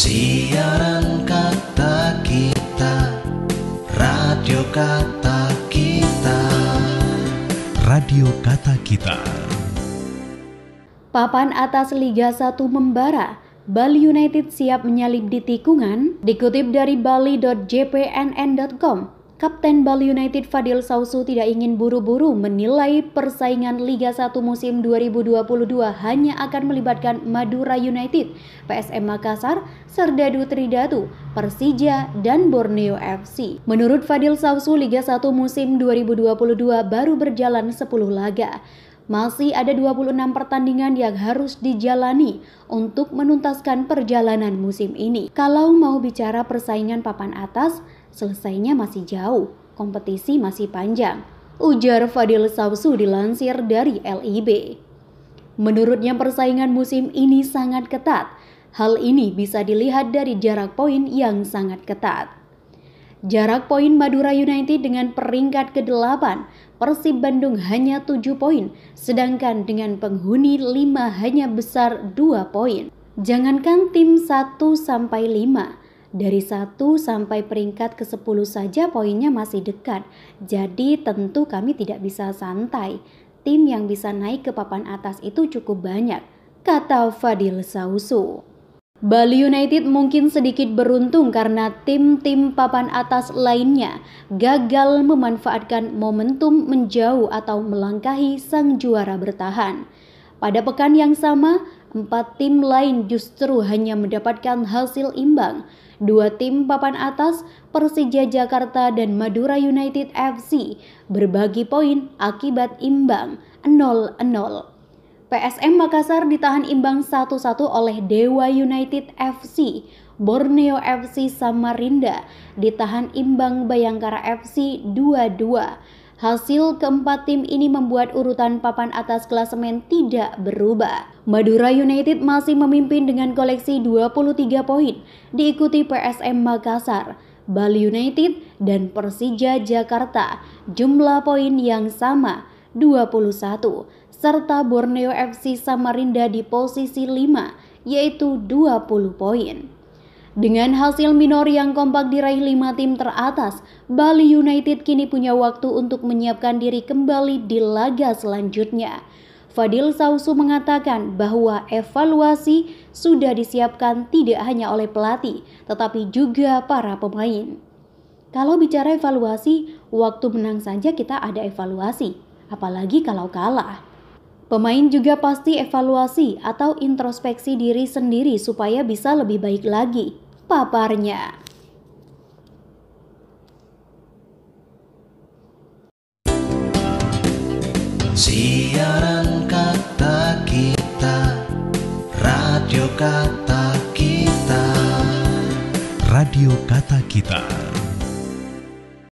Siaran kata kita, radio kata kita. Radio kata kita. Papan atas Liga 1 membara. Bali United siap menyalip di tikungan, dikutip dari bali.jpnn.com. Kapten Bali United Fadil Sausu tidak ingin buru-buru menilai persaingan Liga 1 musim 2022 hanya akan melibatkan Madura United, PSM Makassar, Serdadu Tridatu, Persija, dan Borneo FC. Menurut Fadil Sausu, Liga 1 musim 2022 baru berjalan 10 laga masih ada 26 pertandingan yang harus dijalani untuk menuntaskan perjalanan musim ini. Kalau mau bicara persaingan papan atas, selesainya masih jauh, kompetisi masih panjang. Ujar Fadil Sausu dilansir dari LIB. Menurutnya persaingan musim ini sangat ketat. Hal ini bisa dilihat dari jarak poin yang sangat ketat. Jarak poin Madura United dengan peringkat ke-8, Persib Bandung hanya 7 poin, sedangkan dengan penghuni 5 hanya besar 2 poin. Jangankan tim 1 sampai 5, dari 1 sampai peringkat ke-10 saja poinnya masih dekat. Jadi tentu kami tidak bisa santai. Tim yang bisa naik ke papan atas itu cukup banyak, kata Fadil Sausu. Bali United mungkin sedikit beruntung karena tim-tim papan atas lainnya gagal memanfaatkan momentum menjauh atau melangkahi sang juara bertahan. Pada pekan yang sama, empat tim lain justru hanya mendapatkan hasil imbang. Dua tim papan atas, Persija Jakarta dan Madura United FC, berbagi poin akibat imbang 0-0. PSM Makassar ditahan imbang 1-1 oleh Dewa United FC. Borneo FC Samarinda ditahan imbang Bayangkara FC 2-2. Hasil keempat tim ini membuat urutan papan atas klasemen tidak berubah. Madura United masih memimpin dengan koleksi 23 poin, diikuti PSM Makassar, Bali United, dan Persija Jakarta. Jumlah poin yang sama, 21 serta Borneo FC Samarinda di posisi 5 yaitu 20 poin. Dengan hasil minor yang kompak diraih lima tim teratas, Bali United kini punya waktu untuk menyiapkan diri kembali di laga selanjutnya. Fadil Sausu mengatakan bahwa evaluasi sudah disiapkan tidak hanya oleh pelatih, tetapi juga para pemain. Kalau bicara evaluasi, waktu menang saja kita ada evaluasi, apalagi kalau kalah. Pemain juga pasti evaluasi atau introspeksi diri sendiri supaya bisa lebih baik lagi. Paparnya. Siaran kata kita, radio kata kita, radio kata kita.